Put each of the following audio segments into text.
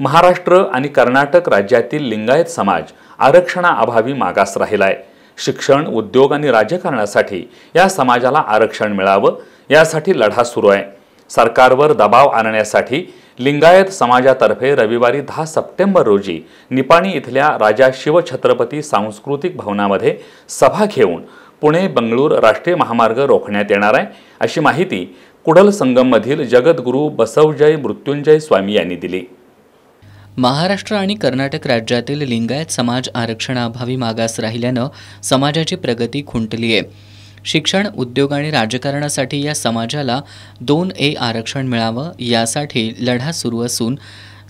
महाराष्ट्र आणि कर्नाटक राज्यातील लिंगायत समाज आरक्षणाअभावी मागास राहिलाय शिक्षण उद्योग आणि राजकारणासाठी या समाजाला आरक्षण मिळावं यासाठी लढा सुरू आहे सरकारवर दबाव आणण्यासाठी लिंगायत समाजातर्फे रविवारी दहा सप्टेंबर रोजी निपाणी इथल्या राजा शिवछत्रपती सांस्कृतिक भवनामध्ये सभा घेऊन पुणे बंगळूर राष्ट्रीय महामार्ग रोखण्यात येणार आहे अशी माहिती कुडल संगममधील जगद्गुरू बसवजय मृत्युंजय स्वामी यांनी दिली महाराष्ट्र आणि कर्नाटक राज्यातील लिंगायत समाज आरक्षणाअभावी मागास राहिल्यानं समाजाची प्रगती खुंटली आहे शिक्षण उद्योग आणि राजकारणासाठी या समाजाला दोन ए आरक्षण मिळावं यासाठी लढा सुरू असून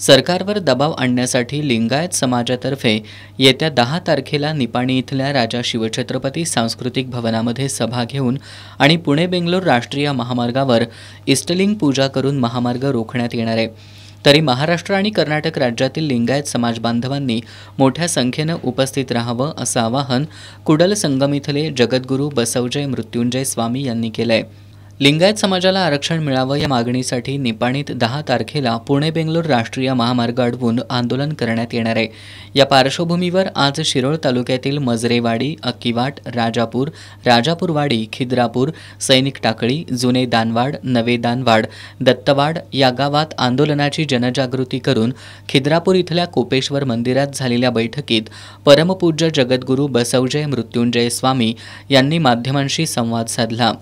सरकारवर दबाव आणण्यासाठी लिंगायत समाजातर्फे येत्या दहा तारखेला निपाणी इथल्या राजा शिवछत्रपती सांस्कृतिक भवनामध्ये सभा घेऊन आणि पुणे बेंगलोर राष्ट्रीय महामार्गावर इस्टलिंग पूजा करून महामार्ग रोखण्यात येणार आहे तरी महाराष्ट्र आणि कर्नाटक राज्यातील लिंगायत समाज बांधवांनी मोठ्या संख्येनं उपस्थित राहावं असं आवाहन कुडल संगम इथले जगद्गुरू बसवजय मृत्युंजय स्वामी यांनी केलं आहे लिंगायत समाजाला आरक्षण मिळावं या मागणीसाठी निपाणीत दहा तारखेला पुणे बेंगलोर राष्ट्रीय महामार्ग अडवून आंदोलन करण्यात येणार आहे या पार्श्वभूमीवर आज शिरोळ तालुक्यातील मजरेवाडी अक्कीवाट राजापूर राजापूरवाडी खिद्रापूर सैनिक टाकळी जुने दानवाड नवे दानवाड दत्तवाड या गावात आंदोलनाची जनजागृती करून खिद्रापूर इथल्या कोपेश्वर मंदिरात झालेल्या बैठकीत परमपूज्य जगद्गुरू बसवजय मृत्युंजय स्वामी यांनी माध्यमांशी संवाद साधला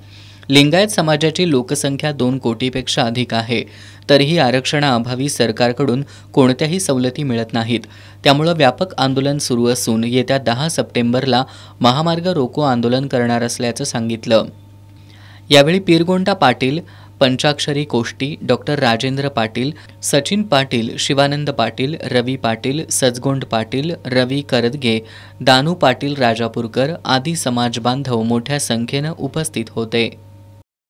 लिंगायत समाजाची लोकसंख्या दोन कोटीपेक्षा अधिक आहे तरीही आरक्षणाअभावी सरकारकडून कोणत्याही सवलती मिळत नाहीत त्यामुळं व्यापक आंदोलन सुरू असून येत्या दहा सप्टेंबरला महामार्ग रोको आंदोलन करणार असल्याचं सांगितलं यावेळी पीरगोंडा पाटील पंचाक्षरी कोष्टी डॉक्टर राजेंद्र पाटील सचिन पाटील शिवानंद पाटील रवी पाटील सजगोंड पाटील रवी करदगे दानू पाटील राजापूरकर आदी समाजबांधव मोठ्या संख्येनं उपस्थित होते